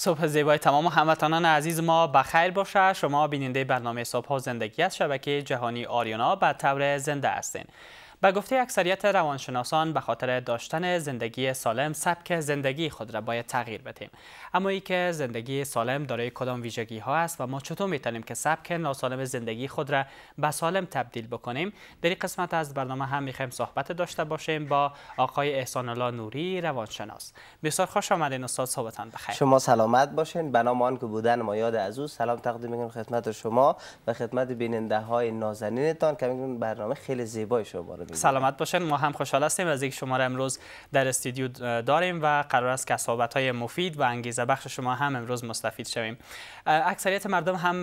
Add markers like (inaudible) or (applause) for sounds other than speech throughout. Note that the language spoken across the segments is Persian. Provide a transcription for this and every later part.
صبح زیبای تمام هموطنان عزیز ما بخیر باشه شما بیننده برنامه صبح زندگی از شبکه جهانی آریانا به طور زنده هستین به گفته اکثریت روانشناسان به خاطر داشتن زندگی سالم سبک زندگی خود را باید تغییر بدیم اما ای که زندگی سالم دارای کدام ویژگی ها است و ما چطور میتونیم که سبک ناسالم زندگی خود را به سالم تبدیل بکنیم در این قسمت از برنامه هم میخوایم صحبت داشته باشیم با آقای احسان الله نوری روانشناس بسیار خوش آمدین استاد صحبتان بخیر شما سلامت باشین به نام که بودن ما یاد او سلام تقدیم میکنم خدمت شما و خدمت بیننده های نازنینتان که برنامه خیلی زیبای شما خب، سلامت باشین ما هم خوشحال هستیم از یک شما را امروز در استودیو داریم و قرار است که صحبت های مفید و انگیزه بخش شما هم امروز مستفید شویم اکثریت مردم هم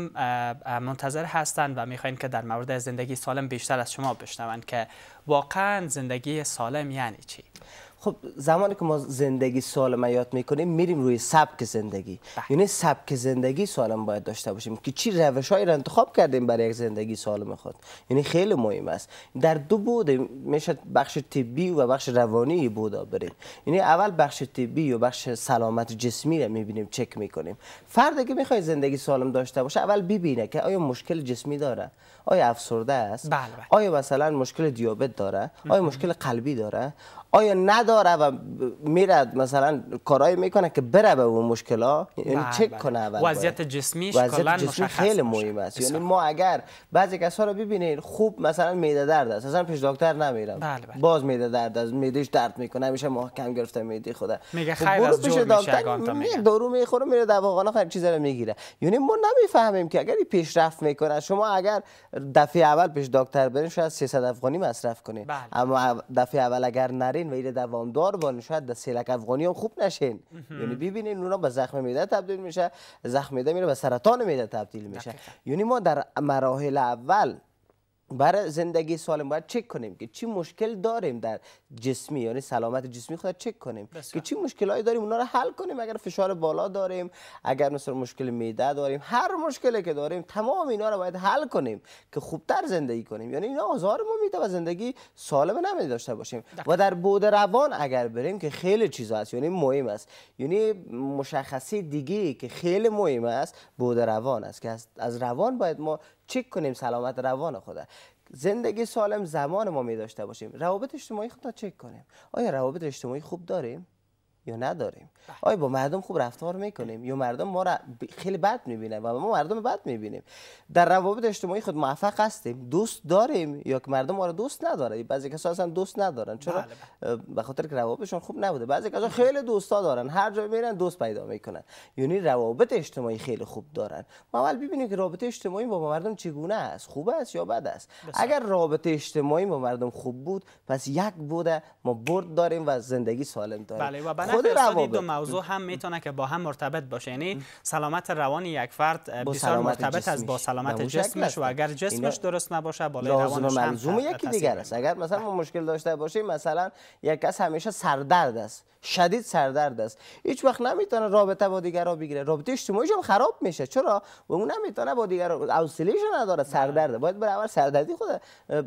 منتظر هستند و میخواین که در مورد زندگی سالم بیشتر از شما بشنوند که واقعا زندگی سالم یعنی چی خب زمانی که ما زندگی سالم یاد میکنیم میریم روی سبک زندگی بله. یعنی سبک زندگی سالم باید داشته باشیم که چی روش هایی را انتخاب کردیم برای یک زندگی سالم خود یعنی خیلی مهم است در دو بوده میشه بخش طبی و بخش روانی بودا بریم یعنی اول بخش طبی و بخش سلامت جسمی را میبینیم چک میکنیم فردی که میخواد زندگی سالم داشته باشه اول ببینه که آیا مشکل جسمی داره آیا افسرده است بله، بله. آیا مثلا مشکل دیابت داره آیا مشکل قلبی داره آیا نداره و میرد مثلا کارایی میکنه که بره به اون ها یعنی بله، چک بله. کنه اول وضعیت جسمیش وضعیت جسمی خیلی مهم است یعنی ما اگر بعضی کسا رو ببینید خوب مثلا میده درد است اصلا پیش دکتر نمیرم بله، باز میده درد است میدهش درد میکنه میشه محکم گرفته میده خدا میگه خب خیر از پیش دکتر میگه دارو میخوره میره دواخانه خیر چیزا رو میگیره یعنی ما نمیفهمیم که اگر پیشرفت میکنه شما اگر دفعه اول پیش دکتر برین شاید 300 افغانی مصرف کنید اما دفعه اول اگر نری این و دوامدار بان شاید در سیلک افغانی هم خوب نشین یعنی ببینین اونا به زخم میده تبدیل میشه زخم میده میره به سرطان میده تبدیل میشه یعنی ما در مراحل اول برای زندگی سالم باید چک کنیم که چی مشکل داریم در جسمی یعنی سلامت جسمی خود چک کنیم بسیار. که چی هایی داریم اونا رو حل کنیم اگر فشار بالا داریم اگر مثلا مشکل میده داریم هر مشکلی که داریم تمام اینا رو باید حل کنیم که خوبتر زندگی کنیم یعنی اینا آزار ما میده و زندگی سالم نمی داشته باشیم دقیقا. و در بود روان اگر بریم که خیلی چیزا هست یعنی مهم است یعنی مشخصه دیگه که خیلی مهم است بود روان است که از روان باید ما چک کنیم سلامت روان خود زندگی سالم زمان ما می داشته باشیم روابط اجتماعی خود خب را چک کنیم آیا روابط اجتماعی خوب داریم یا نداریم بله. آیا با مردم خوب رفتار میکنیم یا مردم ما را خیلی بد میبینن و ما مردم بد میبینیم در روابط اجتماعی خود موفق هستیم دوست داریم یا که مردم ما را دوست نداره بعضی کسا اصلا دوست ندارن چرا بله، بله. به خاطر که روابطشون خوب نبوده بعضی کسا خیلی دوستا دارن هر جا میرن دوست پیدا میکنن یعنی روابط اجتماعی خیلی خوب دارن ما اول ببینیم که رابطه اجتماعی با مردم چگونه است خوب است یا بد است اگر رابطه اجتماعی با مردم خوب بود پس یک بوده ما برد داریم و زندگی سالم داریم بله و خود روابط دو موضوع هم میتونه که با هم مرتبط باشه یعنی سلامت روانی یک فرد بسیار مرتبط از با سلامت جسمش و اگر جسمش درست نباشه بالای روانش هم لازم یکی دیگر است اگر مثلا ما بله. مشکل داشته باشه مثلا یک کس همیشه سردرد است شدید سردرد است هیچ وقت نمیتونه رابطه با دیگر را بگیره رابطه اجتماعیش هم خراب میشه چرا و اون نمیتونه با دیگر اوسیلیش نداره بله. سردرد باید بره اول سردردی خود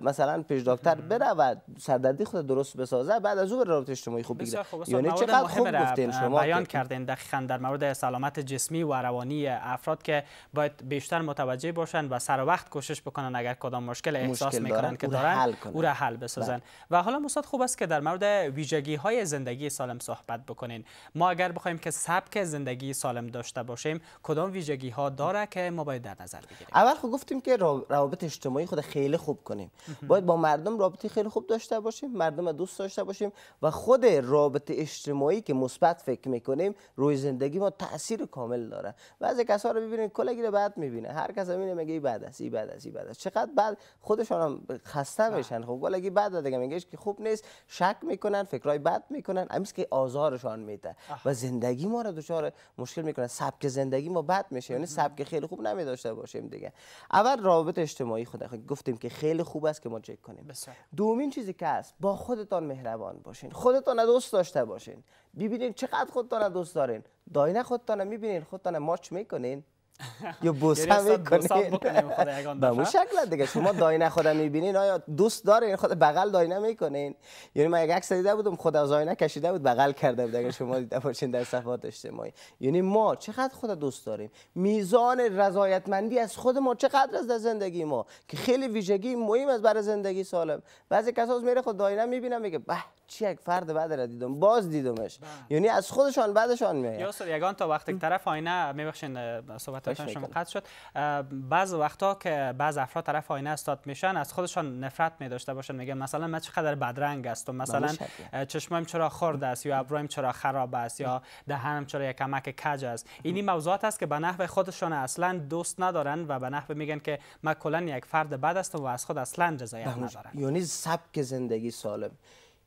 مثلا پیش دکتر بره و سردردی خود درست بسازه بعد از او رابطه اجتماعی خوب بگیره یعنی چقدر خوب گفتین شما بیان کردین دقیقا در مورد سلامت جسمی و روانی افراد که باید بیشتر متوجه باشن و سر وقت کوشش بکنن اگر کدام مشکل احساس میکنن که دارن او را حل بسازن بله. و حالا مصاد خوب است که در مورد ویژگی های زندگی سالم صحبت بکنین ما اگر بخوایم که سبک زندگی سالم داشته باشیم کدام ویژگی ها داره که ما باید در نظر بگیریم اول خود خب گفتیم که روابط اجتماعی خود خیلی خوب کنیم باید با مردم رابطه خیلی خوب داشته باشیم مردم دوست داشته باشیم و خود رابطه اجتماعی که مثبت فکر میکنیم روی زندگی ما تاثیر کامل داره بعضی کسا رو ببینید رو بعد میبینه هر کس میبینه میگه این بعد است این بعد است این بعد است چقدر بعد خودشان هم خسته میشن خب کلگی بعد دیگه میگه که خوب نیست شک میکنن فکرای بد میکنن همیشه که آزارشان میده و زندگی ما رو دچار مشکل میکنه سبک زندگی ما بد میشه یعنی سبک خیلی خوب نمیداشته باشیم دیگه اول رابط اجتماعی خود گفتیم که خیلی خوب است که ما چک کنیم دومین چیزی که هست با خودتان مهربان باشین خودتان دوست داشته باشین ببینین چقدر خودتان دوست دارین داینه خودتان میبینین خودتان ماچ میکنین (laughs) یا بوسه میکنین به اون شکل دیگه شما داینه خود میبینین آیا دوست دارین خود بغل داینه میکنین یعنی ما یک عکس دیده بودم خود از آینه کشیده بود بغل کرده بود اگر شما دیده باشین در صفحات اجتماعی یعنی ما چقدر خود دوست داریم میزان رضایتمندی از خود ما چقدر از در زندگی ما که خیلی ویژگی مهم از برای زندگی سالم بعضی کسا میره خود داینه میبینم میگه به چی یک فرد بعد را دیدم باز دیدمش بله. یعنی از خودشان بعدشان میاد یا یگان تا وقتی طرف آینه میبخشین صحبت صحبتتون شما شد بعض وقتا که بعض افراد طرف آینه استاد میشن از خودشان نفرت می داشته باشن میگه مثلا من چقدر بدرنگ است و مثلا چشمم چرا خرد است یا ابرویم چرا خراب است یا دهنم چرا یک کمک کج است اینی موضوعات است که به نحو خودشان اصلا دوست ندارن و به نحو میگن که من کلا یک فرد بد هستم و از خود اصلا رضایت ندارم یعنی سبک زندگی سالم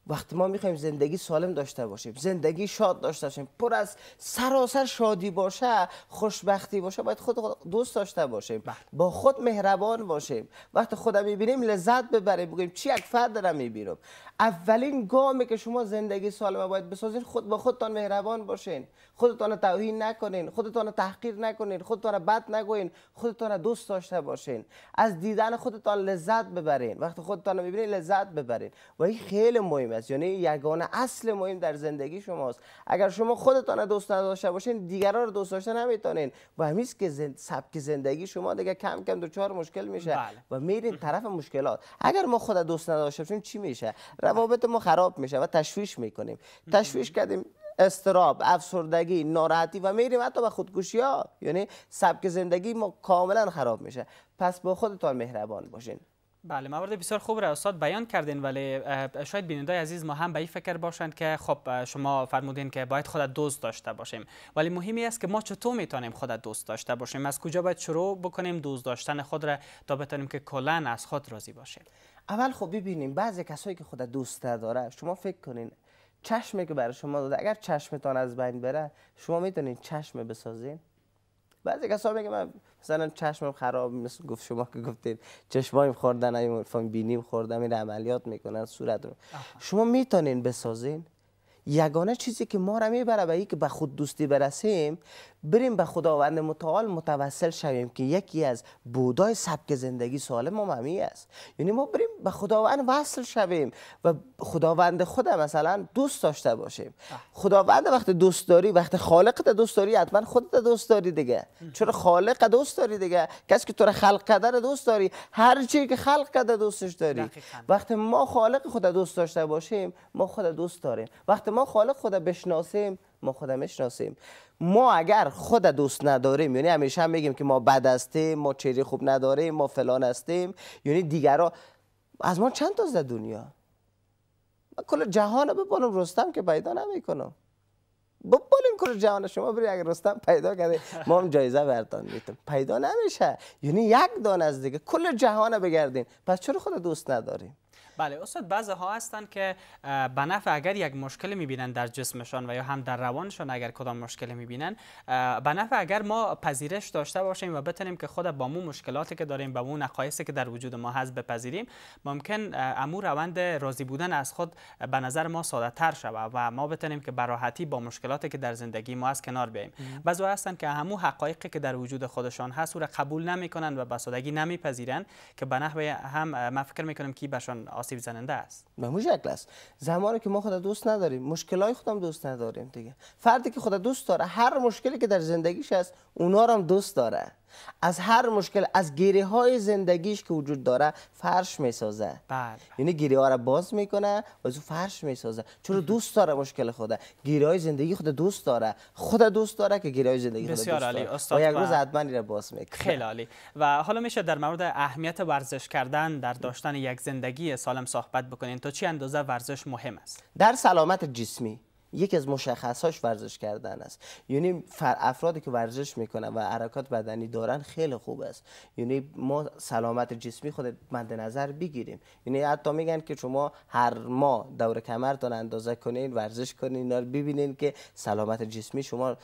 وقتی ما میخوایم زندگی سالم داشته باشیم زندگی شاد داشته باشیم پر از سراسر شادی باشه خوشبختی باشه باید خود دوست داشته باشیم بله. با خود مهربان باشیم وقتی خودم میبینیم لذت ببریم بگیم چی یک فرد دارم میبینم اولین گامی که شما زندگی سالم باید بسازین خود با خودتان مهربان باشین خودتان توهین نکنین خودتان تحقیر نکنین خودتان بد نگوین خودتان دوست داشته باشین از دیدن خودتان لذت ببرین وقتی خودتان میبینین لذت ببرین و این خیلی مهم مهم است یعنی یگانه اصل مهم در زندگی شماست اگر شما خودتان دوست نداشته باشین دیگران رو دوست داشته نمیتونین و همیست که زند... سبک زندگی شما دیگه کم کم دوچار مشکل میشه بله. و میرین طرف مشکلات اگر ما خود دوست نداشته باشیم چی میشه روابط ما خراب میشه و تشویش میکنیم تشویش کردیم استراب، افسردگی، ناراحتی و میریم حتی به خودکشی ها یعنی سبک زندگی ما کاملا خراب میشه پس با خودتان مهربان باشین بله مورد بسیار خوب را استاد بیان کردین ولی شاید بینندای عزیز ما هم به این فکر باشند که خب شما فرمودین که باید خودت دوست داشته باشیم ولی مهمی است که ما چطور میتونیم خودت دوست داشته باشیم از کجا باید شروع بکنیم دوست داشتن خود را تا بتونیم که کلا از خود راضی باشیم اول خب ببینیم بعضی کسایی که خودت دوست داره شما فکر کنین چشمی که برای شما داده اگر چشمتان از بین بره شما میتونین چشم بسازین بعضی کسا میگه من مثلا چشمم خراب مثل گفت شما که گفتین چشمایم خوردن این بینیم خوردن این عملیات میکنن صورت رو شما میتونین بسازین یگانه چیزی که ما رو میبره به که به خود دوستی برسیم بریم به خداوند متعال متوسل شویم که یکی از بودای سبک زندگی سالم و ممی است یعنی ما بریم به خداوند وصل شویم و خداوند خود مثلا دوست داشته باشیم خداوند وقت دوست داری وقتی خالق دوست داری حتما خودت دوست داری دیگه چرا خالق دوست داری دیگه کسی که تو را خلق کرده دوست داری هر چی که خلق کرده دوستش داری وقتی ما خالق خود دوست داشته باشیم ما خود دوست داریم وقتی ما خالق خود بشناسیم ما خودم میشناسیم ما اگر خود دوست نداریم یعنی همیشه هم میگیم که ما بد هستیم ما چهره خوب نداریم ما فلان هستیم یعنی دیگرا از ما چند تا در دنیا من کل جهان رو ببالم رستم که پیدا نمیکنم ببالین کل جهان شما بری اگر رستم پیدا کرده ما هم جایزه برتان میتونم پیدا نمیشه یعنی یک دان از دیگه کل جهان بگردین پس چرا خود دوست نداریم بله استاد بعضی ها هستند که به نفع اگر یک مشکل میبینن در جسمشان و یا هم در روانشان اگر کدام مشکل میبینن به نفع اگر ما پذیرش داشته باشیم و بتونیم که خود با مو مشکلاتی که داریم با مو نقایصی که در وجود ما هست بپذیریم ممکن امو روند راضی بودن از خود به نظر ما ساده تر شود و ما بتونیم که براحتی با مشکلاتی که در زندگی ما از کنار بیایم بعضی هستند که همو حقایقی که در وجود خودشان هست را قبول کنند و به سادگی پذیرند که به نحو هم ما فکر کنیم که بهشان آسیب زننده است به است زمانی که ما خود دوست نداریم مشکلای خودم دوست نداریم دیگه فردی که خدا دوست داره هر مشکلی که در زندگیش هست اونا رو هم دوست داره از هر مشکل از گیره های زندگیش که وجود داره فرش می سازه بله. یعنی گیری ها را باز میکنه و از فرش سازه چون دوست داره مشکل خوده گیره های زندگی خود دوست داره خود دوست داره که گیره های زندگی خود دوست و یک روز حتما باز میکنه خیلی عالی و حالا میشه در مورد اهمیت ورزش کردن در داشتن یک زندگی سالم صحبت بکنین تا چی اندازه ورزش مهم است در سلامت جسمی یکی از مشخصهاش ورزش کردن است یعنی فر افرادی که ورزش میکنن و حرکات بدنی دارن خیلی خوب است یعنی ما سلامت جسمی خود مد نظر بگیریم یعنی حتی میگن که شما هر ماه دور کمرتون اندازه کنید ورزش کنین اینا ببینین که سلامت جسمی شما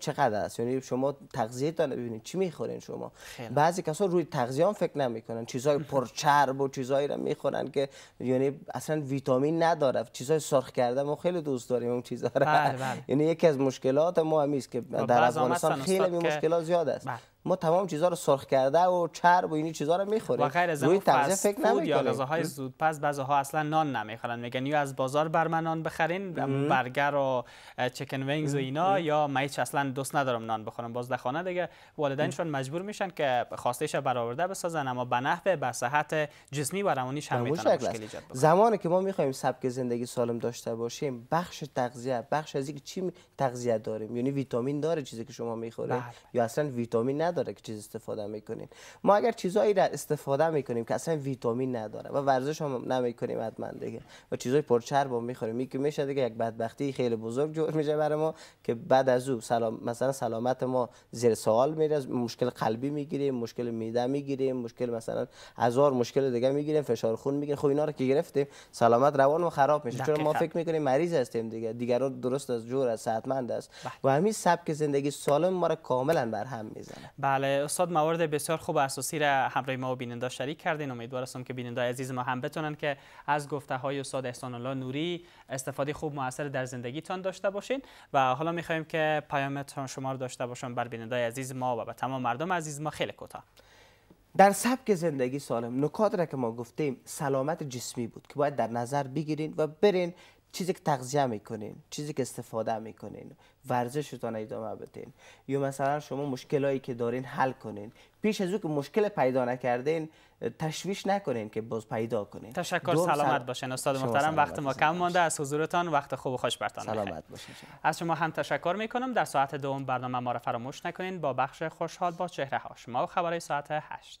چقدر است یعنی شما تغذیه تان ببینید چی میخورین شما بعضی کسا روی تغذیه هم فکر نمیکنن چیزای پرچرب و چیزایی را میخورن که یعنی اصلا ویتامین نداره چیزای سرخ کرده ما خیلی دوست داریم چیزا بله، بله. یعنی یکی از مشکلات ما همیست که خب، در افغانستان خیلی مشکلات زیاد است بله. ما تمام چیزها رو سرخ کرده و چرب و اینی چیزها رو میخوریم و غیر از روی تغذیه فکر نمیکنیم یا های زود پس ها اصلا نان نمیخورن میگن یا از بازار برمنان بخرین، نان بخرین برگر و چکن وینگز و اینا یا من هیچ اصلا دوست ندارم نان بخورم باز خانه دیگه والدینشون مجبور میشن که خواستهش برآورده بسازن اما به نحو به صحت جسمی و روانیش هم میتونه مشکل ایجاد زمانی که ما میخوایم سبک زندگی سالم داشته باشیم بخش تغذیه بخش از اینکه چی تغذیه داریم یعنی ویتامین داره چیزی که شما میخورید بله. یا اصلا ویتامین نداره که چیز استفاده میکنین ما اگر چیزایی را استفاده میکنیم که اصلا ویتامین نداره و ورزش هم نمیکنیم حتما دیگه و چیزای پرچرب هم میخوریم که میشه دیگه یک بدبختی خیلی بزرگ جور میشه برای ما که بعد از او سلام مثلا سلامت ما زیر سوال میره مشکل قلبی میگیریم مشکل میده میگیریم مشکل مثلا هزار مشکل دیگه میگیریم فشار خون میگیریم خب اینا رو که گرفتیم سلامت روان ما خراب میشه چون ما فکر میکنیم مریض هستیم دیگه دیگران درست از جور از صحتمند است بله. و همین سبک زندگی سالم ما رو کاملا بر هم میزنه بله استاد موارد بسیار خوب اساسی را همراه ما و بیننده شریک کردین امیدوار هستم که بیننده عزیز ما هم بتونن که از گفته های استاد احسان الله نوری استفاده خوب موثر در زندگیتان داشته باشین و حالا میخوایم که پیامتان شما رو داشته باشم بر بیننده عزیز ما و به تمام مردم عزیز ما خیلی کوتاه در سبک زندگی سالم نکات را که ما گفتیم سلامت جسمی بود که باید در نظر بگیرین و برین چیزی که تغذیه میکنین چیزی که استفاده میکنین ورزشتان ادامه بدین یا مثلا شما مشکلایی که دارین حل کنین پیش از او که مشکل پیدا نکردین تشویش نکنین که باز پیدا کنین تشکر سلامت باشین استاد محترم وقت ما کم مانده از حضورتان وقت خوب و خوش برتان سلامت باشین از شما هم تشکر میکنم در ساعت دوم برنامه ما را فراموش نکنین با بخش خوشحال با چهره ها ما خبرای ساعت 8